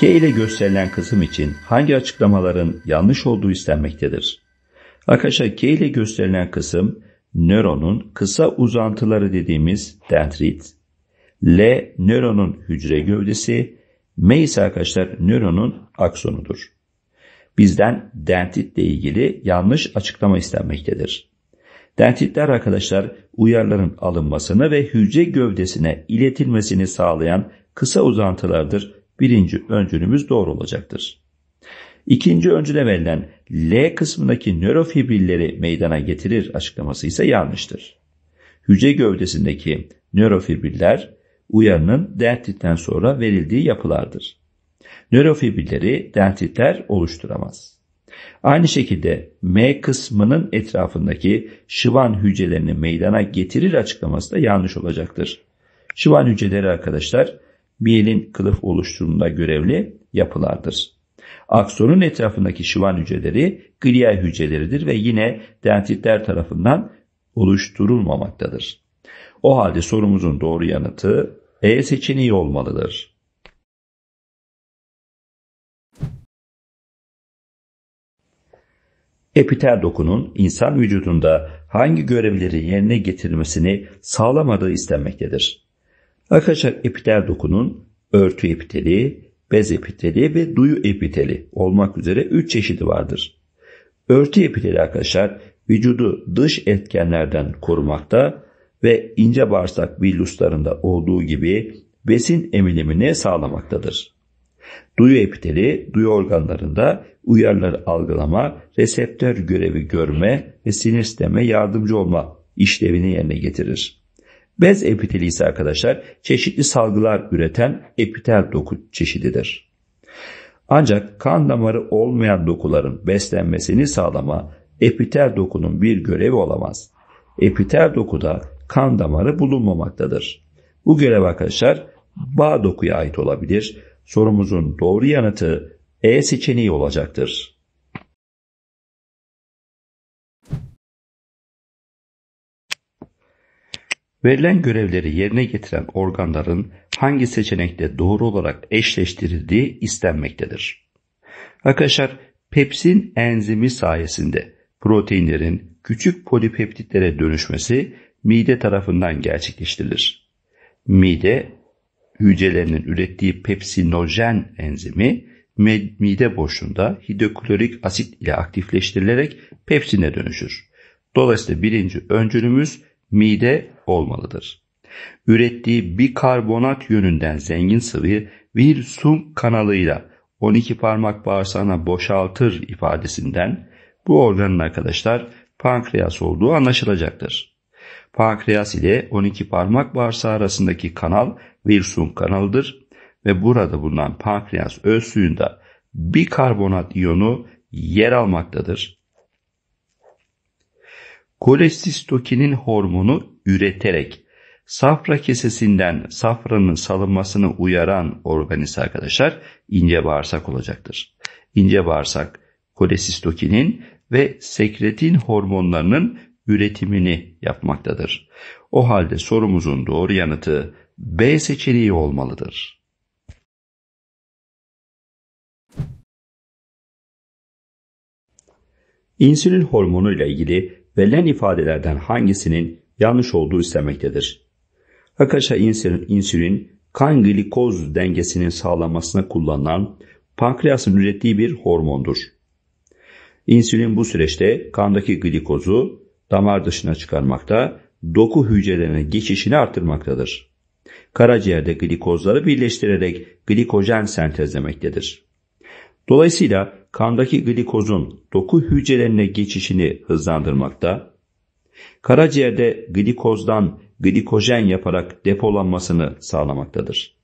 K ile gösterilen kısım için hangi açıklamaların yanlış olduğu istenmektedir. Arkadaşlar K ile gösterilen kısım nöronun kısa uzantıları dediğimiz dendrit, L nöronun hücre gövdesi, M ise arkadaşlar nöronun aksonudur. Bizden dendritle ilgili yanlış açıklama istenmektedir. Dendritler arkadaşlar uyarların alınmasını ve hücre gövdesine iletilmesini sağlayan kısa uzantılardır birinci öncülümüz doğru olacaktır. İkinci öncüde verilen L kısmındaki nörofibrilleri meydana getirir açıklaması ise yanlıştır. Hücre gövdesindeki nörofibriller uyarının dendritten sonra verildiği yapılardır. Nörofibrilleri dendritler oluşturamaz. Aynı şekilde M kısmının etrafındaki şıvan hücrelerini meydana getirir açıklaması da yanlış olacaktır. Şıvan hücreleri arkadaşlar miyelin kılıf oluşturumunda görevli yapılardır. Aksonun etrafındaki şivan hücreleri glia hücreleridir ve yine dentitler tarafından oluşturulmamaktadır. O halde sorumuzun doğru yanıtı E seçeneği olmalıdır. Epitel dokunun insan vücudunda hangi görevleri yerine getirmesini sağlamadığı istenmektedir. Arkadaşlar epitel dokunun örtü epiteli, bez epiteli ve duyu epiteli olmak üzere 3 çeşidi vardır. Örtü epiteli arkadaşlar vücudu dış etkenlerden korumakta ve ince bağırsak villuslarında olduğu gibi besin emilimini sağlamaktadır. Duyu epiteli duyu organlarında uyarıları algılama, reseptör görevi görme ve sinir sisteme yardımcı olma işlevini yerine getirir. Bez epiteli ise arkadaşlar çeşitli salgılar üreten epitel doku çeşididir. Ancak kan damarı olmayan dokuların beslenmesini sağlama epitel dokunun bir görevi olamaz. Epitel dokuda kan damarı bulunmamaktadır. Bu görev arkadaşlar bağ dokuya ait olabilir. Sorumuzun doğru yanıtı E seçeneği olacaktır. Verilen görevleri yerine getiren organların hangi seçenekle doğru olarak eşleştirildiği istenmektedir. Arkadaşlar pepsin enzimi sayesinde proteinlerin küçük polipeptitlere dönüşmesi mide tarafından gerçekleştirilir. Mide hücrelerinin ürettiği pepsinojen enzimi mide boşluğunda hidroklorik asit ile aktifleştirilerek pepsine dönüşür. Dolayısıyla birinci öncülümüz mide olmalıdır. Ürettiği bikarbonat yönünden zengin sıvıyı bir kanalıyla 12 parmak bağırsağına boşaltır ifadesinden bu organın arkadaşlar pankreas olduğu anlaşılacaktır. Pankreas ile 12 parmak bağırsağı arasındaki kanal Wilson kanalıdır ve burada bulunan pankreas öz suyunda bikarbonat iyonu yer almaktadır. Kolesistokin'in hormonu üreterek safra kesesinden safranın salınmasını uyaran organize arkadaşlar ince bağırsak olacaktır. İnce bağırsak kolesistokinin ve sekretin hormonlarının üretimini yapmaktadır. O halde sorumuzun doğru yanıtı B seçeneği olmalıdır. İnsülin hormonu ile ilgili verilen ifadelerden hangisinin yanlış olduğu istemektedir. Arkadaşlar insülin, insülin kan glikoz dengesinin sağlanmasına kullanılan pankreasın ürettiği bir hormondur. İnsülin bu süreçte kandaki glikozu damar dışına çıkarmakta, doku hücrelerine geçişini artırmaktadır. Karaciğerde glikozları birleştirerek glikojen sentezlemektedir. Dolayısıyla kandaki glikozun doku hücrelerine geçişini hızlandırmakta, karaciğerde glikozdan glikojen yaparak depolanmasını sağlamaktadır.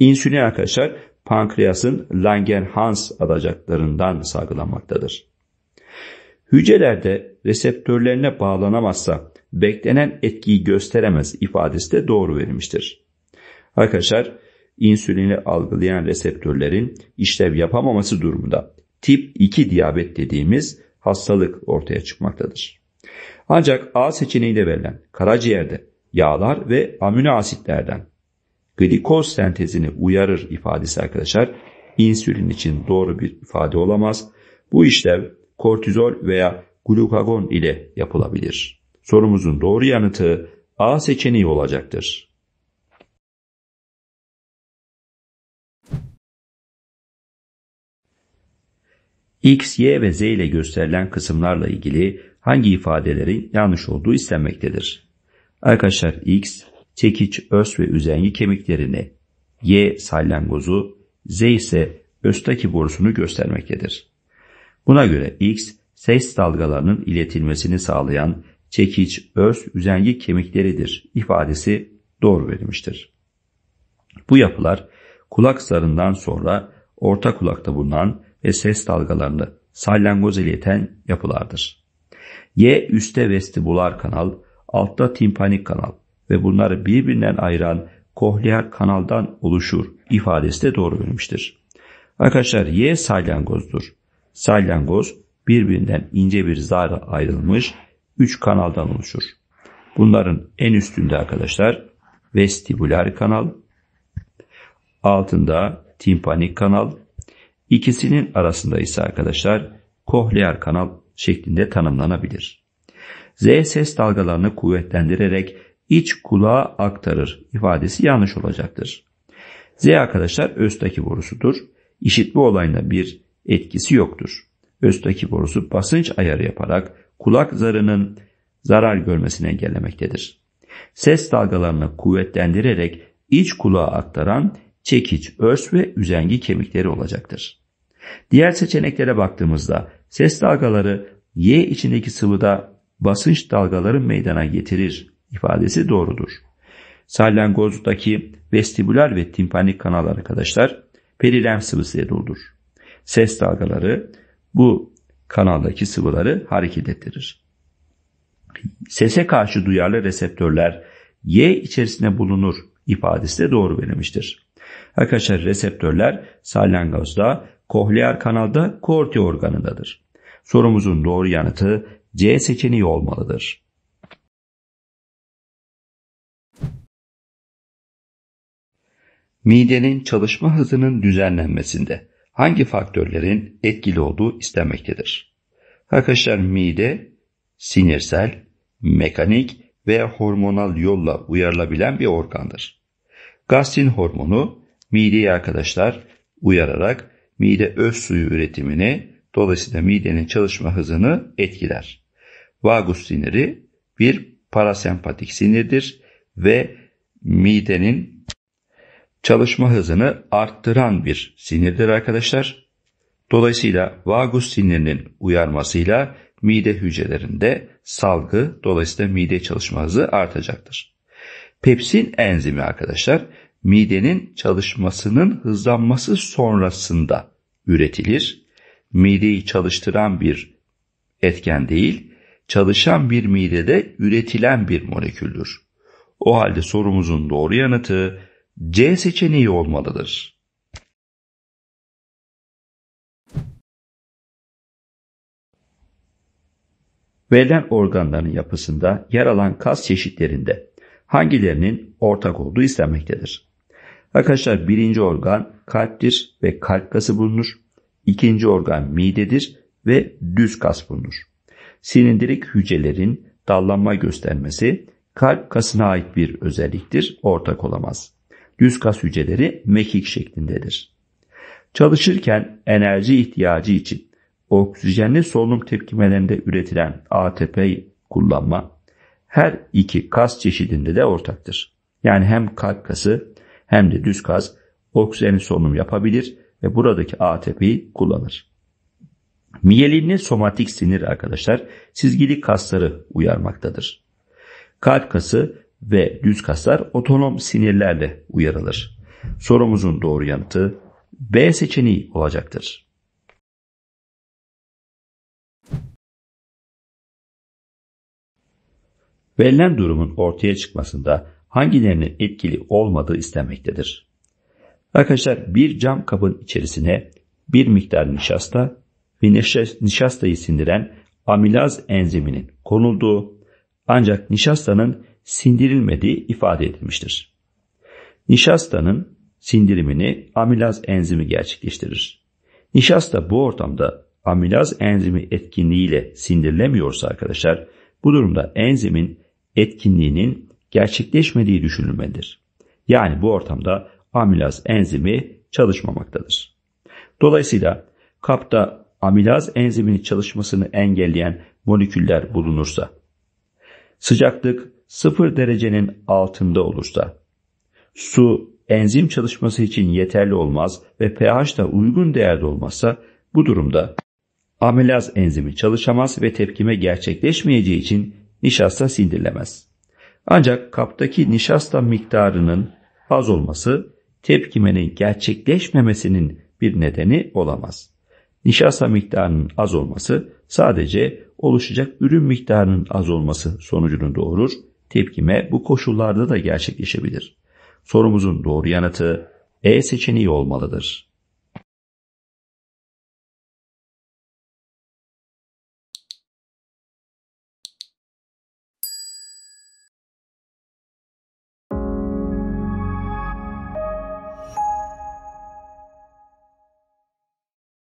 İnsülin arkadaşlar pankreasın Langerhans adacaklarından salgılanmaktadır. Hücrelerde reseptörlerine bağlanamazsa beklenen etkiyi gösteremez ifadesi de doğru verilmiştir. Arkadaşlar insülini algılayan reseptörlerin işlev yapamaması durumunda tip 2 diyabet dediğimiz hastalık ortaya çıkmaktadır. Ancak A seçeneğiyle verilen karaciğerde yağlar ve amino asitlerden glikoz sentezini uyarır ifadesi arkadaşlar insülin için doğru bir ifade olamaz. Bu işlev kortizol veya glukagon ile yapılabilir. Sorumuzun doğru yanıtı A seçeneği olacaktır. X, Y ve Z ile gösterilen kısımlarla ilgili hangi ifadelerin yanlış olduğu istenmektedir. Arkadaşlar X, çekiç, öz ve üzengi kemiklerini, Y salyangozu, Z ise östaki borusunu göstermektedir. Buna göre X, ses dalgalarının iletilmesini sağlayan çekiç, öz, üzengi kemikleridir ifadesi doğru verilmiştir. Bu yapılar kulak zarından sonra orta kulakta bulunan ve ses dalgalarını salyangoz ileten yapılardır. Y üstte vestibular kanal, altta timpanik kanal ve bunları birbirinden ayıran kohleer kanaldan oluşur ifadesi de doğru verilmiştir. Arkadaşlar Y salyangozdur. Salyangoz birbirinden ince bir zara ayrılmış 3 kanaldan oluşur. Bunların en üstünde arkadaşlar vestibular kanal, altında timpanik kanal İkisinin arasında ise arkadaşlar kohleer kanal şeklinde tanımlanabilir. Z ses dalgalarını kuvvetlendirerek iç kulağa aktarır ifadesi yanlış olacaktır. Z arkadaşlar östaki borusudur. İşitme olayına bir etkisi yoktur. Östaki borusu basınç ayarı yaparak kulak zarının zarar görmesini engellemektedir. Ses dalgalarını kuvvetlendirerek iç kulağa aktaran çekiç, örs ve üzengi kemikleri olacaktır. Diğer seçeneklere baktığımızda ses dalgaları Y içindeki sıvıda basınç dalgaları meydana getirir ifadesi doğrudur. Salyangozdaki vestibüler ve timpanik kanal arkadaşlar perilem sıvısıya doldur. Ses dalgaları bu kanaldaki sıvıları hareket ettirir. Sese karşı duyarlı reseptörler Y içerisinde bulunur ifadesi de doğru verilmiştir. Arkadaşlar reseptörler salyangozda Kohlear kanalda korti organındadır. Sorumuzun doğru yanıtı C seçeneği olmalıdır. Midenin çalışma hızının düzenlenmesinde hangi faktörlerin etkili olduğu istenmektedir? Arkadaşlar mide sinirsel, mekanik ve hormonal yolla uyarılabilen bir organdır. Gastrin hormonu mideyi arkadaşlar uyararak mide öz suyu üretimini dolayısıyla midenin çalışma hızını etkiler. Vagus siniri bir parasempatik sinirdir ve midenin çalışma hızını arttıran bir sinirdir arkadaşlar. Dolayısıyla vagus sinirinin uyarmasıyla mide hücrelerinde salgı dolayısıyla mide çalışma hızı artacaktır. Pepsin enzimi arkadaşlar midenin çalışmasının hızlanması sonrasında üretilir. Mideyi çalıştıran bir etken değil, çalışan bir midede üretilen bir moleküldür. O halde sorumuzun doğru yanıtı C seçeneği olmalıdır. Verilen organların yapısında yer alan kas çeşitlerinde hangilerinin ortak olduğu istenmektedir. Arkadaşlar birinci organ kalptir ve kalp kası bulunur. İkinci organ midedir ve düz kas bulunur. Silindirik hücrelerin dallanma göstermesi kalp kasına ait bir özelliktir, ortak olamaz. Düz kas hücreleri mekik şeklindedir. Çalışırken enerji ihtiyacı için oksijenli solunum tepkimelerinde üretilen ATP kullanma her iki kas çeşidinde de ortaktır. Yani hem kalp kası hem de düz gaz oksijenin solunum yapabilir ve buradaki ATP'yi kullanır. Miyelinli somatik sinir arkadaşlar çizgili kasları uyarmaktadır. Kalp kası ve düz kaslar otonom sinirlerle uyarılır. Sorumuzun doğru yanıtı B seçeneği olacaktır. Verilen durumun ortaya çıkmasında hangilerinin etkili olmadığı istenmektedir. Arkadaşlar bir cam kabın içerisine bir miktar nişasta ve nişastayı sindiren amilaz enziminin konulduğu ancak nişastanın sindirilmediği ifade edilmiştir. Nişastanın sindirimini amilaz enzimi gerçekleştirir. Nişasta bu ortamda amilaz enzimi etkinliğiyle sindirilemiyorsa arkadaşlar bu durumda enzimin etkinliğinin gerçekleşmediği düşünülmelidir. Yani bu ortamda amilaz enzimi çalışmamaktadır. Dolayısıyla kapta amilaz enziminin çalışmasını engelleyen moleküller bulunursa, sıcaklık 0 derecenin altında olursa, su enzim çalışması için yeterli olmaz ve pH da uygun değerde olmazsa bu durumda amilaz enzimi çalışamaz ve tepkime gerçekleşmeyeceği için nişasta sindirilemez. Ancak kaptaki nişasta miktarının az olması tepkimenin gerçekleşmemesinin bir nedeni olamaz. Nişasta miktarının az olması sadece oluşacak ürün miktarının az olması sonucunu doğurur. Tepkime bu koşullarda da gerçekleşebilir. Sorumuzun doğru yanıtı E seçeneği olmalıdır.